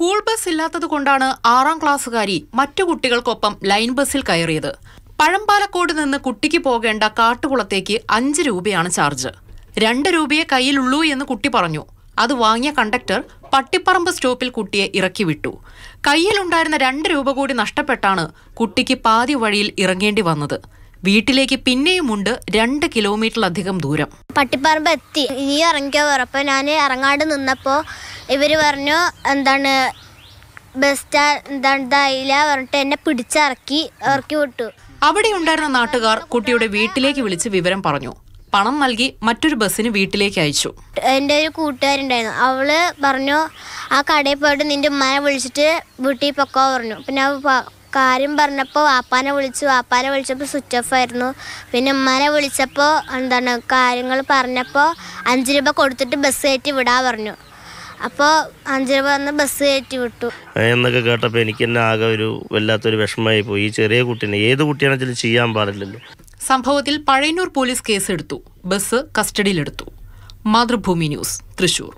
school bus കൊണ്ടാണ് ആറാം ക്ലാസ്സുകാരി മറ്റു കുട്ടികൾക്കൊപ്പം ലൈൻ ബസ്സിൽ കയറിയത് പഴമ്പാലക്കോട് നിന്ന് കുട്ടിക്ക് പോകേണ്ട കാട്ടുകുളത്തേക്ക് അഞ്ച് രൂപയാണ് ചാർജ് രണ്ട് രൂപയെ കയ്യിലുള്ളൂ എന്ന് കുട്ടി പറഞ്ഞു അത് വാങ്ങിയ കണ്ടക്ടർ പട്ടിപ്പറമ്പ് സ്റ്റോപ്പിൽ കുട്ടിയെ ഇറക്കി വിട്ടു കയ്യിലുണ്ടായിരുന്ന രണ്ട് രൂപ കൂടി നഷ്ടപ്പെട്ടാണ് കുട്ടിക്ക് പാതി വഴിയിൽ ഇറങ്ങേണ്ടി വന്നത് വീട്ടിലേക്ക് പിന്നെയുമുണ്ട് രണ്ട് കിലോമീറ്ററിലധികം ദൂരം പട്ടിപ്പറമ്പ് എത്തി ഇനി ഇറങ്ങിയ ഉറപ്പ് ഞാൻ ഇറങ്ങാണ്ട് നിന്നപ്പോൾ ഇവർ പറഞ്ഞു എന്താണ് ബസ് സ്റ്റാൻഡ് എന്താണ് ഇതായില്ല പറഞ്ഞിട്ട് എന്നെ പിടിച്ചിറക്കി ഇറക്കി വിട്ടു അവിടെ ഉണ്ടായിരുന്ന നാട്ടുകാർ കുട്ടിയുടെ വീട്ടിലേക്ക് വിളിച്ച് വിവരം പറഞ്ഞു പണം നൽകി മറ്റൊരു ബസ്സിന് വീട്ടിലേക്ക് അയച്ചു എൻ്റെ ഒരു കൂട്ടുകാരുണ്ടായിരുന്നു അവള് പറഞ്ഞു ആ കടയിൽ പോയിട്ട് നിന്റെ ഉമ്മനെ വിളിച്ചിട്ട് വീട്ടിൽ പൊക്കോ പറഞ്ഞു പിന്നെ കാര്യം പറഞ്ഞപ്പോൾ വാപ്പാനെ വിളിച്ചു വാപ്പാനെ വിളിച്ചപ്പോൾ സ്വിച്ച് ഓഫ് ആയിരുന്നു പിന്നെ ഉമ്മനെ വിളിച്ചപ്പോൾ എന്താണ് കാര്യങ്ങൾ പറഞ്ഞപ്പോൾ അഞ്ച് രൂപ കൊടുത്തിട്ട് ബസ് കയറ്റി വിടാൻ പറഞ്ഞു അപ്പോ അഞ്ചര പറഞ്ഞ ബസ് കയറ്റി വിട്ടു എന്നൊക്കെ കേട്ടപ്പോൾ എനിക്ക് തന്നെ ആകെ ഒരു വല്ലാത്തൊരു വിഷമമായി പോയി ഈ ചെറിയ കുട്ടീനെ ഏത് കുട്ടിയാണെങ്കിലും ചെയ്യാൻ പാടില്ലല്ലോ സംഭവത്തിൽ പഴയന്നൂർ പോലീസ് കേസെടുത്തു ബസ് കസ്റ്റഡിയിലെടുത്തു മാതൃഭൂമി ന്യൂസ് തൃശൂർ